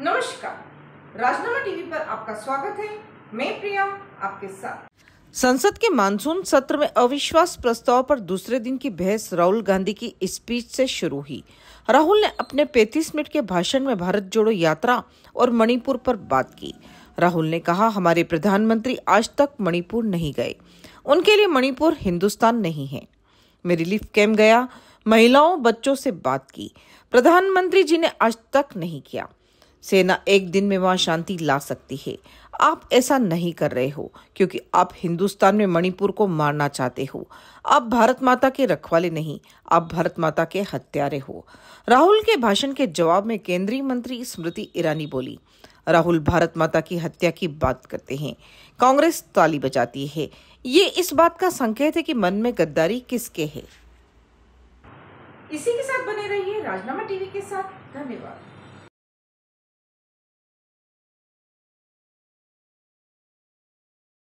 नमस्कार राजनामा टीवी पर आपका स्वागत है मैं प्रिया आपके साथ संसद के मानसून सत्र में अविश्वास प्रस्ताव पर दूसरे दिन की बहस राहुल गांधी की स्पीच से शुरू हुई राहुल ने अपने 35 मिनट के भाषण में भारत जोड़ो यात्रा और मणिपुर पर बात की राहुल ने कहा हमारे प्रधानमंत्री आज तक मणिपुर नहीं गए उनके लिए मणिपुर हिंदुस्तान नहीं है मैं रिलीफ कैम्प गया महिलाओं बच्चों से बात की प्रधानमंत्री जी ने आज तक नहीं किया सेना एक दिन में वहां शांति ला सकती है आप ऐसा नहीं कर रहे हो क्योंकि आप हिंदुस्तान में मणिपुर को मारना चाहते हो आप भारत माता के रखवाले नहीं आप भारत माता के हत्यारे हो राहुल के भाषण के जवाब में केंद्रीय मंत्री स्मृति ईरानी बोली राहुल भारत माता की हत्या की बात करते हैं कांग्रेस ताली बजाती है ये इस बात का संकेत है कि मन में गद्दारी किसके है इसी के साथ बने रहिए राजनामा टीवी के साथ धन्यवाद